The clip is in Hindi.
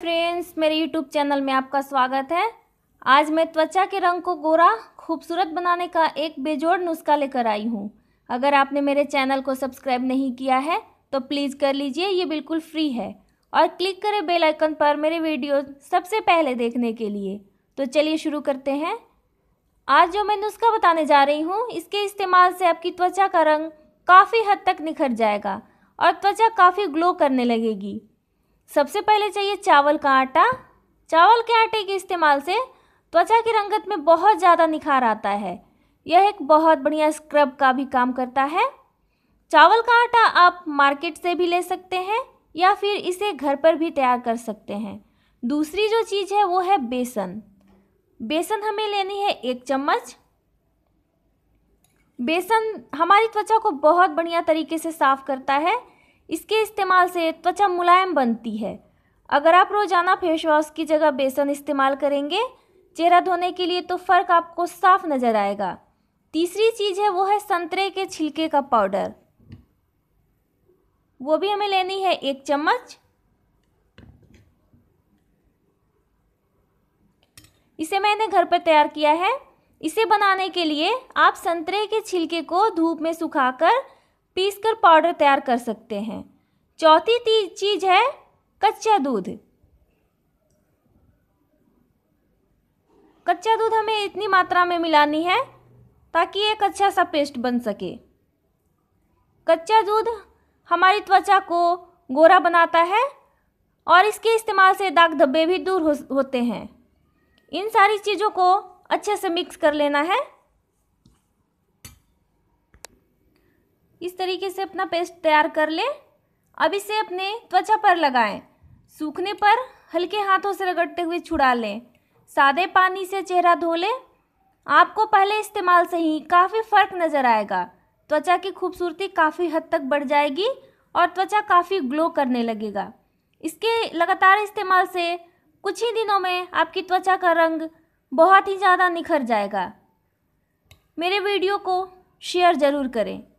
फ्रेंड्स मेरे यूट्यूब चैनल में आपका स्वागत है आज मैं त्वचा के रंग को गोरा खूबसूरत बनाने का एक बेजोड़ नुस्खा लेकर आई हूँ अगर आपने मेरे चैनल को सब्सक्राइब नहीं किया है तो प्लीज़ कर लीजिए ये बिल्कुल फ्री है और क्लिक करें बेल आइकन पर मेरे वीडियो सबसे पहले देखने के लिए तो चलिए शुरू करते हैं आज जो मैं नुस्खा बताने जा रही हूँ इसके इस्तेमाल से आपकी त्वचा का रंग काफ़ी हद तक निखर जाएगा और त्वचा काफ़ी ग्लो करने लगेगी सबसे पहले चाहिए चावल का आटा चावल के आटे के इस्तेमाल से त्वचा की रंगत में बहुत ज़्यादा निखार आता है यह एक बहुत बढ़िया स्क्रब का भी काम करता है चावल का आटा आप मार्केट से भी ले सकते हैं या फिर इसे घर पर भी तैयार कर सकते हैं दूसरी जो चीज़ है वो है बेसन बेसन हमें लेनी है एक चम्मच बेसन हमारी त्वचा को बहुत बढ़िया तरीके से साफ करता है इसके इस्तेमाल से त्वचा मुलायम बनती है अगर आप रोज़ाना फेस वॉश की जगह बेसन इस्तेमाल करेंगे चेहरा धोने के लिए तो फ़र्क आपको साफ नज़र आएगा तीसरी चीज़ है वो है संतरे के छिलके का पाउडर वो भी हमें लेनी है एक चम्मच इसे मैंने घर पर तैयार किया है इसे बनाने के लिए आप संतरे के छिलके को धूप में सुखाकर पीसकर पाउडर तैयार कर सकते हैं चौथी चीज है कच्चा दूध कच्चा दूध हमें इतनी मात्रा में मिलानी है ताकि एक अच्छा सा पेस्ट बन सके कच्चा दूध हमारी त्वचा को गोरा बनाता है और इसके इस्तेमाल से दाग धब्बे भी दूर हो, होते हैं इन सारी चीज़ों को अच्छे से मिक्स कर लेना है इस तरीके से अपना पेस्ट तैयार कर लें अब इसे अपने त्वचा पर लगाएं सूखने पर हल्के हाथों से रगड़ते हुए छुड़ा लें सादे पानी से चेहरा धो लें आपको पहले इस्तेमाल से ही काफ़ी फ़र्क नज़र आएगा त्वचा की खूबसूरती काफ़ी हद तक बढ़ जाएगी और त्वचा काफ़ी ग्लो करने लगेगा इसके लगातार इस्तेमाल से कुछ ही दिनों में आपकी त्वचा का रंग बहुत ही ज़्यादा निखर जाएगा मेरे वीडियो को शेयर ज़रूर करें